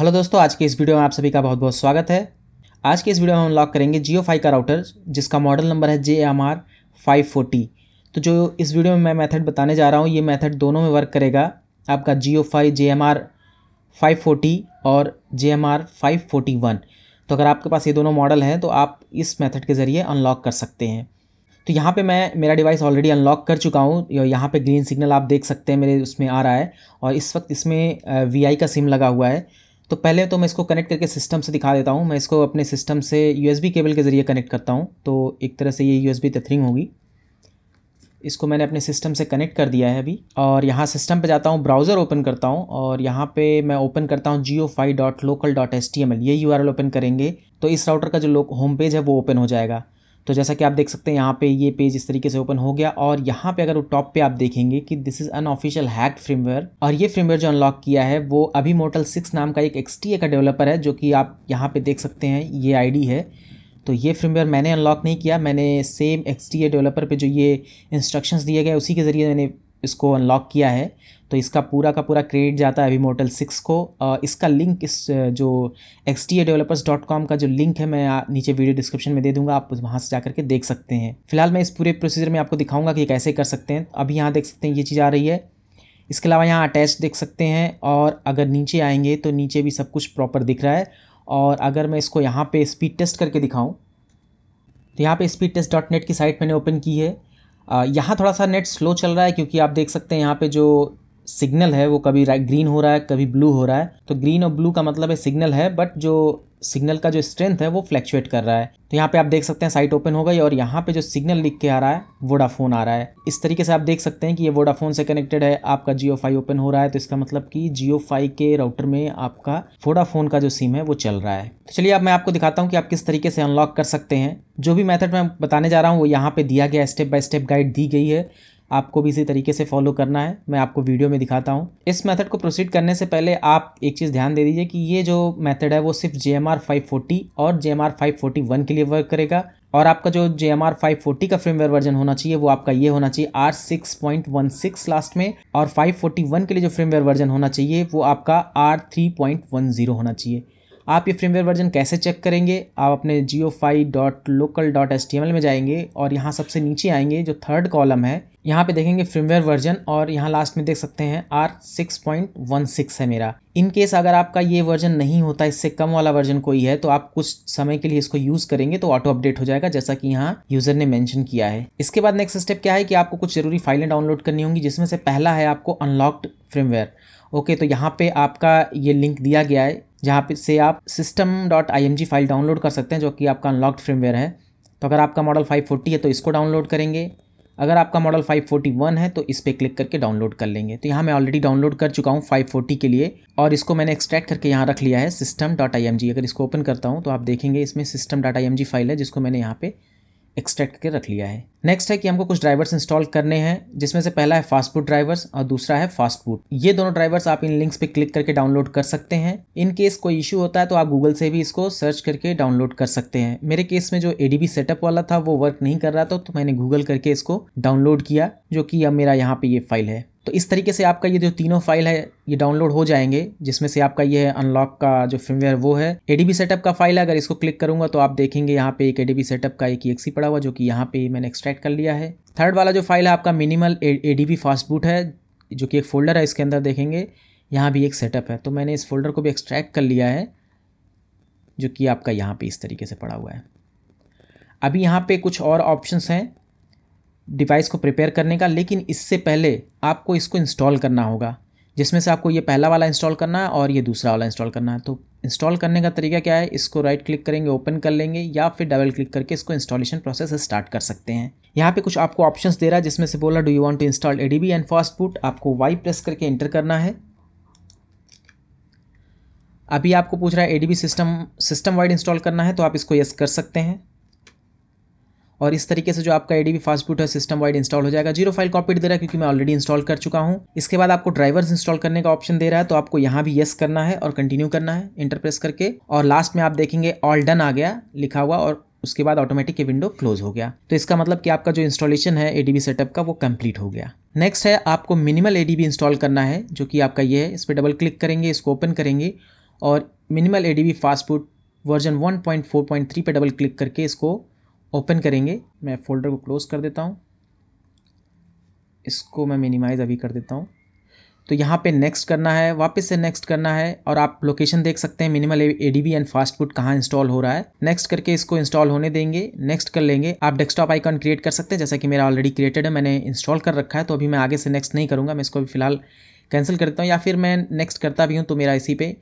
Hello दोस्तों आज के इस वीडियो में आप सभी का बहुत बहुत स्वागत है आज के इस वीडियो में हम लॉक करेंगे जियो फाई का राउटर जिसका मॉडल नंबर है J M R five forty तो जो इस वीडियो में मैं मेथड बताने जा रहा हूँ ये मेथड दोनों में वर्क करेगा आपका Jio fi J M R five forty और J M R five forty one तो अगर आपके पास ये दोनों मॉडल हैं तो आप इस मेथड के ज़रिए अनलॉक कर सकते हैं तो यहाँ पे मैं मेरा डिवाइस ऑलरेडी अनलॉक कर चुका हूँ यहाँ पे ग्रीन सिग्नल आप देख सकते हैं मेरे उसमें आ रहा है और इस वक्त इसमें वी का सिम लगा हुआ है तो पहले तो मैं इसको कनेक्ट करके सिस्टम से दिखा देता हूँ मैं इसको अपने सिस्टम से यू केबल के ज़रिए कनेक्ट करता हूँ तो एक तरह से ये यू एस होगी इसको मैंने अपने सिस्टम से कनेक्ट कर दिया है अभी और यहाँ सिस्टम पे जाता हूँ ब्राउज़र ओपन करता हूँ और यहाँ पे मैं ओपन करता हूँ Jio fi dot local dot S T M L ये यू आर एल ओपन करेंगे तो इस राउटर का जो लोक होम पेज है वो ओपन हो जाएगा तो जैसा कि आप देख सकते हैं यहाँ पे ये पेज इस तरीके से ओपन हो गया और यहाँ पे अगर वो टॉप पे आप देखेंगे कि this is unofficial hack firmware और ये फ्रेमवेयर जो अनलॉक किया है वो अभी मोटल सिक्स नाम का एक एक्सटीए का डेवलपर है जो कि आप यहाँ पे देख सकते हैं ये आईडी है तो ये फ्रेमवेयर मैंने अनलॉक नहीं किया मैंने सेम एक्स डेवलपर पर जो ये इंस्ट्रक्शंस दिए गए उसी के ज़रिए मैंने इसको अनलॉक किया है तो इसका पूरा का पूरा क्रेडिट जाता है अभी मोटल सिक्स को इसका लिंक इस जो X T developers dot com का जो लिंक है मैं नीचे वीडियो डिस्क्रिप्शन में दे दूंगा आप वहाँ से जा करके देख सकते हैं फिलहाल मैं इस पूरे प्रोसीजर में आपको दिखाऊंगा कि कैसे कर सकते हैं अभी यहाँ देख सकते हैं ये चीज़ आ रही है इसके अलावा यहाँ अटैच देख सकते हैं और अगर नीचे आएंगे तो नीचे भी सब कुछ प्रॉपर दिख रहा है और अगर मैं इसको यहाँ पे स्पीड टेस्ट करके दिखाऊँ तो यहाँ पे स्पीड टेस्ट डॉट नेट की साइट मैंने ओपन की है यहाँ थोड़ा सा नेट स्लो चल रहा है क्योंकि आप देख सकते हैं यहाँ पे जो सिग्नल है वो कभी ग्रीन हो रहा है कभी ब्लू हो रहा है तो ग्रीन और ब्लू का मतलब है सिग्नल है बट जो सिग्नल का जो स्ट्रेंथ है वो फ्लैक्चुएट कर रहा है तो यहाँ पे आप देख सकते हैं साइट ओपन हो गई और यहाँ पे जो सिग्नल लिख के आ रहा है वोडाफोन आ रहा है इस तरीके से आप देख सकते हैं कि ये वोडाफोन से कनेक्टेड है आपका जियो फाइव ओपन हो रहा है तो इसका मतलब कि जियो फाइव के राउटर में आपका वोडाफोन का जो सिम है वो चल रहा है तो चलिए अब मैं आपको दिखाता हूँ कि आप किस तरीके से अनलॉक कर सकते हैं जो भी मैथड मैं बताने जा रहा हूँ वो यहाँ पे दिया गया स्टेप बाय स्टेप गाइड दी गई है आपको भी इसी तरीके से फॉलो करना है मैं आपको वीडियो में दिखाता हूँ इस मेथड को प्रोसीड करने से पहले आप एक चीज़ ध्यान दे दीजिए कि ये जो मेथड है वो सिर्फ जे एम और जे एम के लिए वर्क करेगा और आपका जो J M R five forty का फ्रेमवेयर वर्जन होना चाहिए वो आपका ये होना चाहिए R six point one six last में और फाइव फोर्टी वन के लिए जो फ्रेमवेयर वर्जन होना चाहिए वो आपका R three point one zero होना चाहिए आप ये फ्रेमवेयर वर्जन कैसे चेक करेंगे आप अपने Jio five dot local dot S T M L में जाएंगे और यहाँ सबसे नीचे आएंगे जो थर्ड कॉलम है यहाँ पे देखेंगे फ्रेमवेयर वर्जन और यहाँ लास्ट में देख सकते हैं R six point one six है मेरा इन केस अगर आपका ये वर्जन नहीं होता इससे कम वाला वर्जन कोई है तो आप कुछ समय के लिए इसको यूज़ करेंगे तो ऑटो अपडेट हो जाएगा जैसा कि यहाँ यूज़र ने मेंशन किया है इसके बाद नेक्स्ट स्टेप क्या है कि आपको कुछ ज़रूरी फाइलें डाउनलोड करनी होंगी जिसमें से पहला है आपको अनलॉक्ड फ्रेमवेयर ओके तो यहाँ पे आपका ये लिंक दिया गया है जहाँ पे से आप system dot I M G file download कर सकते हैं जो कि आपका अनलॉक्ड फ्रेमवेयर है तो अगर आपका मॉडल 540 है तो इसको डाउनलोड करेंगे अगर आपका मॉडल 541 है तो इस पर क्लिक करके डाउनलोड कर लेंगे तो यहाँ मैं ऑलरेडी डाउनलोड कर चुका हूँ 540 के लिए और इसको मैंने एक्सट्रैक्ट करके यहाँ रख लिया है system dot I M G अगर इसको ओपन करता हूँ तो आप देखेंगे इसमें system dot I M G file है जिसको मैंने यहाँ पे एक्सट्रैक्ट करके रख लिया है नेक्स्ट है कि हमको कुछ ड्राइवर्स इंस्टॉल करने हैं जिसमें से पहला है फास्ट फूड ड्राइवर्स और दूसरा है फास्ट फूड ये दोनों ड्राइवर्स आप इन लिंक्स पे क्लिक करके डाउनलोड कर सकते हैं इन केस कोई इशू होता है तो आप गूगल से भी इसको सर्च करके डाउनलोड कर सकते हैं मेरे केस में जो एडीबी सेटअप वाला था वो वर्क नहीं कर रहा था तो मैंने गूगल करके इसको डाउनलोड किया जो कि अब मेरा यहाँ पे ये फाइल है तो इस तरीके से आपका ये जो तीनों फाइल है ये डाउनलोड हो जाएंगे जिसमें से आपका ये है अनलॉक का जो फिमवेयर वो है एडीबी सेटअप का फाइल है अगर इसको क्लिक करूंगा तो आप देखेंगे यहाँ पे एक एडीबी सेटअप का एक एक्सी पड़ा हुआ जो कि यहाँ पे मैंने एक्सट्रैक्ट कर लिया है थर्ड वाला जो फाइल है आपका मिनिमल एडीबी फास्ट बूट है जो कि एक फोल्डर है इसके अंदर देखेंगे यहाँ भी एक सेटअप है तो मैंने इस फोल्डर को भी एक्सट्रैक्ट कर लिया है जो कि आपका यहाँ पे इस तरीके से पड़ा हुआ है अभी यहाँ पे कुछ और ऑप्शंस हैं डिवाइस को प्रिपेयर करने का लेकिन इससे पहले आपको इसको इंस्टॉल करना होगा जिसमें से आपको ये पहला वाला इंस्टॉल करना है और ये दूसरा वाला इंस्टॉल करना है तो इंस्टॉल करने का तरीका क्या है इसको राइट क्लिक करेंगे ओपन कर लेंगे या फिर डबल क्लिक करके इसको इंस्टॉलेशन प्रोसेस स्टार्ट कर सकते हैं यहाँ पे कुछ आपको ऑप्शंस दे रहा है जिसमें से बोला do you want to install ADB and fast boot आपको वाई प्रेस करके एंटर करना है अभी आपको पूछ रहा है ADB system system wide install करना है तो आप इसको यस कर सकते हैं और इस तरीके से जो आपका फास्ट बूट है सिस्टम वाइड इंस्टॉल हो जाएगा जीरो फाइल कॉपी दे रहा है क्योंकि मैं ऑलरेडी इंस्टॉल कर चुका हूँ इसके बाद आपको ड्राइवर्स इंस्टॉल करने का ऑप्शन दे रहा है तो आपको यहाँ भी येस करना है और कंटिन्यू करना है इंटरप्रेस करके और लास्ट में आप देखेंगे ऑल डन आ गया लिखा हुआ और उसके बाद ऑटोमेटिक ये विंडो क्लोज हो गया तो इसका मतलब कि आपका जो इंस्टॉलेशन है एडीबी सेटअप का वो कंप्लीट हो गया नेक्स्ट है आपको मिनिमल एडीबी इंस्टॉल करना है जो कि आपका ये है इस पर डबल क्लिक करेंगे इसको ओपन करेंगे और मिनिमल एडीबी फास्टफूड वर्जन 1.4.3 पे डबल क्लिक करके इसको ओपन करेंगे मैं फ़ोल्डर को क्लोज़ कर देता हूँ इसको मैं मिनिमाइज़ अभी कर देता हूँ तो यहाँ पे नेक्स्ट करना है वापस से नेक्स्ट करना है और आप लोकेशन देख सकते हैं minimal A D B and fast boot कहाँ इंस्टॉल हो रहा है नेक्स्ट करके इसको इंस्टॉल होने देंगे नेक्स्ट कर लेंगे आप डेस्कटॉप आइकॉन क्रिएट कर सकते हैं जैसा कि मेरा ऑलरेडी क्रिएटेड है मैंने इंस्टॉल कर रखा है तो अभी मैं आगे से नेक्स्ट नहीं करूँगा मैं इसको फिलहाल कैंसिल कर देता हूँ या फिर मैं नेक्स्ट करता भी हूँ तो मेरा इसी पर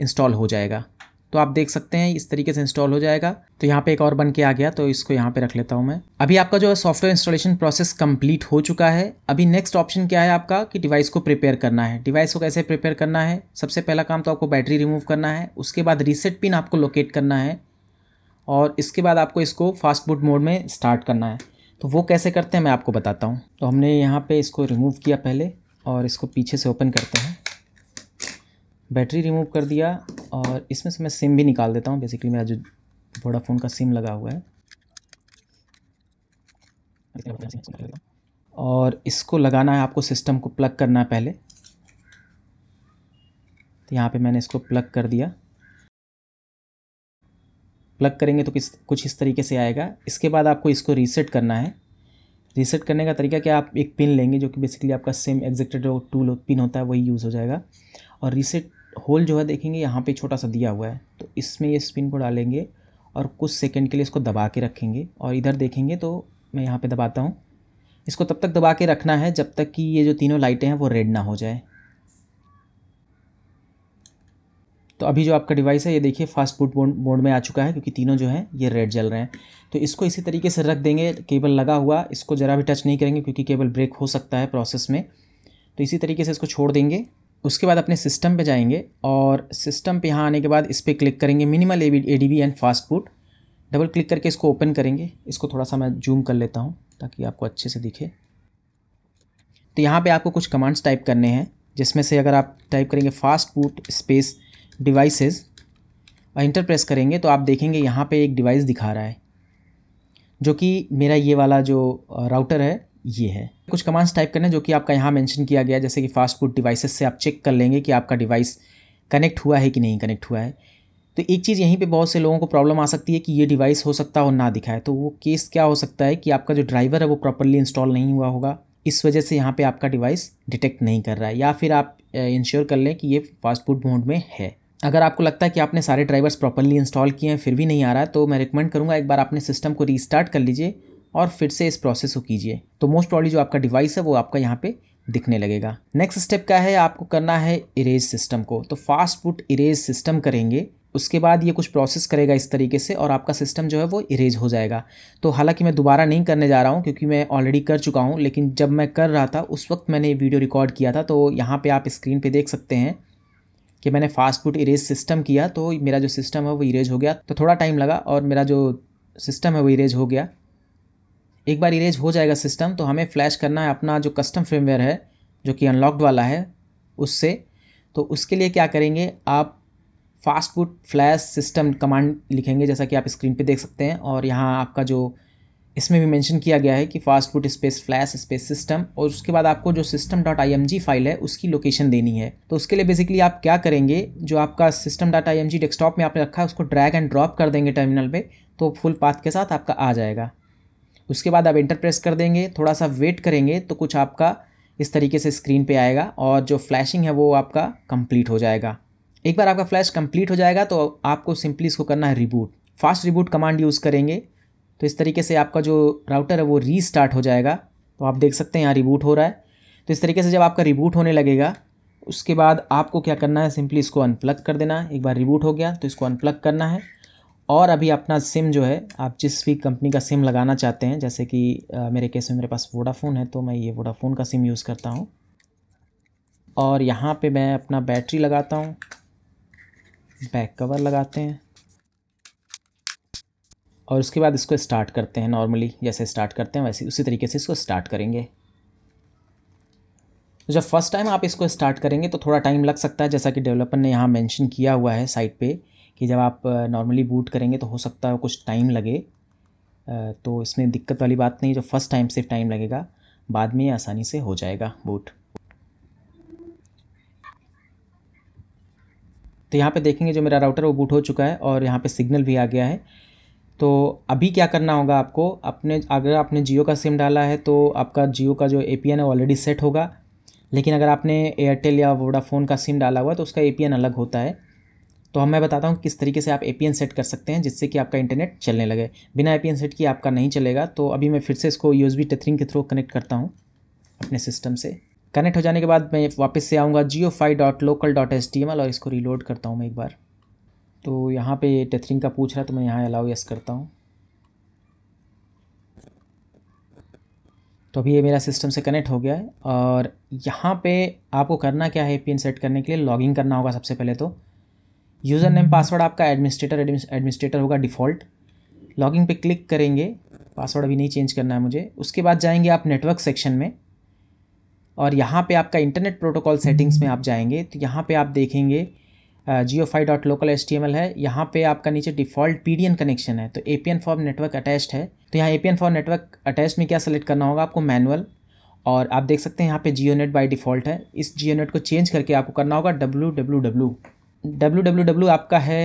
इंस्टॉल हो जाएगा तो आप देख सकते हैं इस तरीके से इंस्टॉल हो जाएगा तो यहाँ पे एक और बन के आ गया तो इसको यहाँ पे रख लेता हूँ मैं अभी आपका जो है सॉफ्टवेयर इंस्टॉलेशन प्रोसेस कंप्लीट हो चुका है अभी नेक्स्ट ऑप्शन क्या है आपका कि डिवाइस को प्रिपेयर करना है डिवाइस को कैसे प्रिपेयर करना है सबसे पहला काम तो आपको बैटरी रिमूव करना है उसके बाद रीसेट पिन आपको लोकेट करना है और इसके बाद आपको इसको फास्ट बुट मोड में स्टार्ट करना है तो वो कैसे करते हैं मैं आपको बताता हूँ तो हमने यहाँ पर इसको रिमूव किया पहले और इसको पीछे से ओपन करते हैं बैटरी रिमूव कर दिया और इसमें से मैं सिम भी निकाल देता हूँ बेसिकली मेरा जो वोडाफोन का सिम लगा हुआ है और इसको लगाना है आपको सिस्टम को प्लग करना है पहले तो यहाँ पे मैंने इसको प्लग कर दिया प्लग करेंगे तो किस कुछ इस तरीके से आएगा इसके बाद आपको इसको रीसेट करना है रीसेट करने का तरीका क्या आप एक पिन लेंगे जो कि बेसिकली आपका सेम एग्जेक्टेड टूल पिन होता है वही यूज़ हो जाएगा और रीसेट होल जो है देखेंगे यहाँ पे छोटा सा दिया हुआ है तो इसमें ये स्पिन को डालेंगे और कुछ सेकंड के लिए इसको दबा के रखेंगे और इधर देखेंगे तो मैं यहाँ पे दबाता हूँ इसको तब तक दबा के रखना है जब तक कि ये जो तीनों लाइटें हैं वो रेड ना हो जाए तो अभी जो आपका डिवाइस है ये देखिए फास्ट फूड मोड में आ चुका है क्योंकि तीनों जो हैं ये रेड जल रहे हैं तो इसको इसी तरीके से रख देंगे केबल लगा हुआ इसको ज़रा भी टच नहीं करेंगे क्योंकि केबल ब्रेक हो सकता है प्रोसेस में तो इसी तरीके से इसको छोड़ देंगे उसके बाद अपने सिस्टम पे जाएंगे और सिस्टम पे यहाँ आने के बाद इस पर क्लिक करेंगे minimal A D and fast boot double click करके इसको ओपन करेंगे इसको थोड़ा सा मैं जूम कर लेता हूँ ताकि आपको अच्छे से दिखे तो यहाँ पे आपको कुछ कमांड्स टाइप करने हैं जिसमें से अगर आप टाइप करेंगे फास्ट फूड स्पेस डिवाइसेस और इंटर प्रेस करेंगे तो आप देखेंगे यहाँ पे एक डिवाइस दिखा रहा है जो कि मेरा ये वाला जो राउटर है ये है कुछ कमांड्स टाइप करने जो कि आपका यहाँ मेंशन किया गया जैसे कि फास्ट फूड डिवाइसेस से आप चेक कर लेंगे कि आपका डिवाइस कनेक्ट हुआ है कि नहीं कनेक्ट हुआ है तो एक चीज़ यहीं पे बहुत से लोगों को प्रॉब्लम आ सकती है कि ये डिवाइस हो सकता हो ना दिखाए तो वो केस क्या हो सकता है कि आपका जो ड्राइवर है वो प्रॉपरली इंस्टॉल नहीं हुआ होगा इस वजह से यहाँ पर आपका डिवाइस डिटेक्ट नहीं कर रहा है या फिर आप इंश्योर कर लें कि ये फास्ट फूड मोड में है अगर आपको लगता है कि आपने सारे ड्राइवर्स प्रॉपरली इंस्टॉल किए हैं फिर भी नहीं आ रहा है तो मैं रिकमेंड करूँगा एक बार आपने सिस्टम को रीस्टार्ट कर लीजिए और फिर से इस प्रोसेस को कीजिए तो मोस्ट प्रॉब्ली जो आपका डिवाइस है वो आपका यहाँ पे दिखने लगेगा नेक्स्ट स्टेप क्या है आपको करना है इरेज सिस्टम को तो फास्ट फूट इरेज सिस्टम करेंगे उसके बाद ये कुछ प्रोसेस करेगा इस तरीके से और आपका सिस्टम जो है वो इरेज हो जाएगा तो हालांकि मैं दोबारा नहीं करने जा रहा हूँ क्योंकि मैं ऑलरेडी कर चुका हूँ लेकिन जब मैं कर रहा था उस वक्त मैंने ये वीडियो रिकॉर्ड किया था तो यहाँ पे आप स्क्रीन पे देख सकते हैं कि मैंने फास्ट फूड इरेज सिस्टम किया तो मेरा जो सिस्टम है वो इरेज हो गया तो थोड़ा टाइम लगा और मेरा जो सिस्टम है वो इरेज हो गया एक बार इरेज हो जाएगा सिस्टम तो हमें फ्लैश करना है अपना जो कस्टम फ्रेमवेयर है जो कि अनलॉकड वाला है उससे तो उसके लिए क्या करेंगे आप fastboot flash system command लिखेंगे जैसा कि आप स्क्रीन पे देख सकते हैं और यहाँ आपका जो इसमें भी मेंशन किया गया है कि fastboot space flash space system और उसके बाद आपको जो system dot I M G file है उसकी लोकेशन देनी है तो उसके लिए बेसिकली आप क्या करेंगे जो आपका system dot I M G desktop में आपने रखा है उसको ड्रैग एंड ड्रॉप कर देंगे टर्मिनल पर तो फुल पाथ के साथ आपका आ जाएगा उसके बाद आप इंटर प्रेस कर देंगे थोड़ा सा वेट करेंगे तो कुछ आपका इस तरीके से स्क्रीन पे आएगा और जो फ्लैशिंग है वो आपका कंप्लीट हो जाएगा एक बार आपका फ्लैश कंप्लीट हो जाएगा तो आपको सिंपली इसको करना है reboot fast reboot command use करेंगे तो इस तरीके से आपका जो राउटर है वो रीस्टार्ट हो जाएगा तो आप देख सकते हैं यहाँ रिबूट हो रहा है तो इस तरीके से जब आपका रिबूट होने लगेगा उसके बाद आपको क्या करना है सिंपली इसको अनप्लग कर देना है एक बार रिबूट हो गया तो इसको अनप्लग करना है और अभी अपना सिम जो है आप जिस भी कंपनी का सिम लगाना चाहते हैं जैसे कि मेरे केस में मेरे पास वोडाफोन है तो मैं ये वोडाफोन का सिम यूज़ करता हूँ और यहाँ पे मैं अपना बैटरी लगाता हूँ बैक कवर लगाते हैं और उसके बाद इसको स्टार्ट करते हैं नॉर्मली जैसे स्टार्ट करते हैं वैसे उसी तरीके से इसको स्टार्ट करेंगे तो जब फर्स्ट टाइम आप इसको स्टार्ट करेंगे तो थोड़ा टाइम लग सकता है जैसा कि डेवलपर ने यहाँ मेंशन किया हुआ है साइट पे कि जब आप नॉर्मली बूट करेंगे तो हो सकता है कुछ टाइम लगे तो इसमें दिक्कत वाली बात नहीं जो फर्स्ट टाइम सिर्फ टाइम लगेगा बाद में आसानी से हो जाएगा बूट तो यहाँ पे देखेंगे जो मेरा राउटर वो बूट हो चुका है और यहाँ पे सिग्नल भी आ गया है तो अभी क्या करना होगा आपको अपने अगर आपने जियो का सिम डाला है तो आपका जियो का जो ए है ऑलरेडी सेट होगा लेकिन अगर आपने एयरटेल या वोडाफोन का सिम डाला हुआ है तो उसका ए अलग होता है तो अब मैं बताता हूँ किस तरीके से आप ए सेट कर सकते हैं जिससे कि आपका इंटरनेट चलने लगे बिना ए सेट की आपका नहीं चलेगा तो अभी मैं फिर से इसको यू एस के थ्रू कनेक्ट करता हूँ अपने सिस्टम से कनेक्ट हो जाने के बाद मैं वापस से आऊँगा Jio five dot local dot S T M L और इसको रीलोड करता हूँ मैं एक बार तो यहाँ पे टेथरिंग का पूछ रहा तो मैं यहाँ अलाउ यस करता हूँ तो अभी ये मेरा सिस्टम से कनेक्ट हो गया है और यहाँ पे आपको करना क्या है ए सेट करने के लिए लॉगिंग करना होगा सबसे पहले तो यूज़र नेम पासवर्ड हम्म। आपका एडमिनिस्ट्रेटर एडमिनिस्ट्रेटर होगा डिफ़ॉल्ट लॉगिन पे क्लिक करेंगे पासवर्ड अभी नहीं चेंज करना है मुझे उसके बाद जाएंगे आप नेटवर्क सेक्शन में और यहाँ पे आपका इंटरनेट प्रोटोकॉल सेटिंग्स में आप हम्म। जाएंगे तो यहाँ पे आप देखेंगे Jio fi dot local S T M L है यहाँ पे आपका नीचे default P D N connection है तो A P N for network attached है तो यहाँ A P N for network attach में क्या सेलेक्ट करना होगा आपको मैनुअल और आप देख सकते हैं यहाँ पे जियो नेट बाई डिफ़ॉल्ट है इस जियो नेट को चेंज करके आपको करना होगा W W W W W W आपका है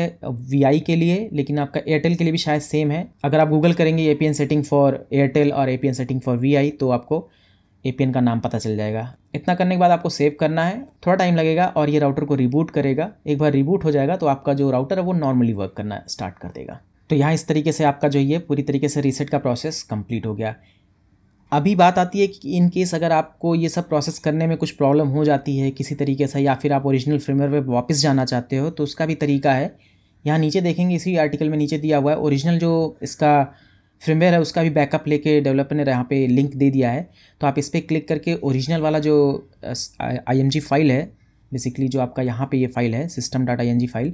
वी आई के लिए लेकिन आपका एयरटेल के लिए भी शायद सेम है अगर आप गूगल करेंगे A P N setting for Airtel और A P N setting for V I तो आपको ए पी एन का नाम पता चल जाएगा इतना करने के बाद आपको सेव करना है थोड़ा टाइम लगेगा और ये राउटर को रिबूट करेगा एक बार रिबूट हो जाएगा तो आपका जो राउटर है वो नॉर्मली वर्क करना स्टार्ट कर देगा तो यहाँ इस तरीके से आपका जो ये पूरी तरीके से रीसेट का प्रोसेस कंप्लीट हो गया अभी बात आती है कि इन केस अगर आपको ये सब प्रोसेस करने में कुछ प्रॉब्लम हो जाती है किसी तरीके से या फिर आप ओरिजिनल फ्रेमवेयर पे वापस जाना चाहते हो तो उसका भी तरीका है यहाँ नीचे देखेंगे इसी आर्टिकल में नीचे दिया हुआ है ओरिजिनल जो इसका फ्रेमवेयर है उसका भी बैकअप लेके डेवलपर ने यहाँ पे लिंक दे दिया है तो आप इस पर क्लिक करके ओरिजिनल वाला जो आई फाइल है बेसिकली जो आपका यहाँ पर ये फाइल है सिस्टम डाटा आई फाइल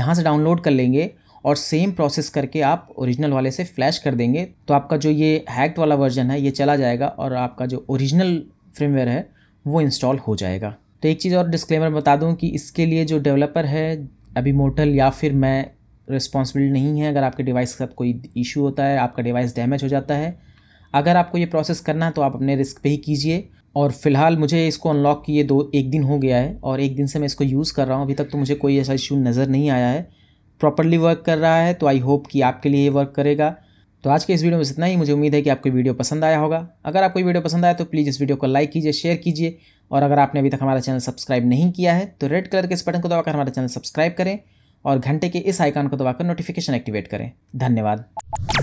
यहाँ से डाउनलोड कर लेंगे और सेम प्रोसेस करके आप ओरिजिनल वाले से फ्लैश कर देंगे तो आपका जो ये हैक्ड वाला वर्जन है ये चला जाएगा और आपका जो ओरिजिनल फ्रेमवेयर है वो इंस्टॉल हो जाएगा तो एक चीज़ और डिस्क्लेमर बता दूँ कि इसके लिए जो डेवलपर है अभी मोटल या फिर मैं रिस्पॉन्सिबल नहीं है अगर आपके डिवाइस के साथ कोई इशू होता है आपका डिवाइस डैमेज हो जाता है अगर आपको ये प्रोसेस करना है तो आप अपने रिस्क पे ही कीजिए और फिलहाल मुझे इसको अनलॉक किए दो एक दिन हो गया है और एक दिन से मैं इसको यूज़ कर रहा हूँ अभी तक तो मुझे कोई ऐसा इशू नज़र नहीं आया है प्रॉपरली वर्क कर रहा है तो आई होप कि आपके लिए ये वर्क करेगा तो आज के इस वीडियो में इतना ही मुझे उम्मीद है कि आपको वीडियो पसंद आया होगा अगर आपको वीडियो पसंद आया तो प्लीज़ इस वीडियो को लाइक कीजिए शेयर कीजिए और अगर आपने अभी तक हमारा चैनल सब्सक्राइब नहीं किया है तो रेड कलर के इस बटन को दबाकर हमारा चैनल सब्सक्राइब करें और घंटे के इस आइकॉन को दबाकर नोटिफिकेशन एक्टिवेट करें धन्यवाद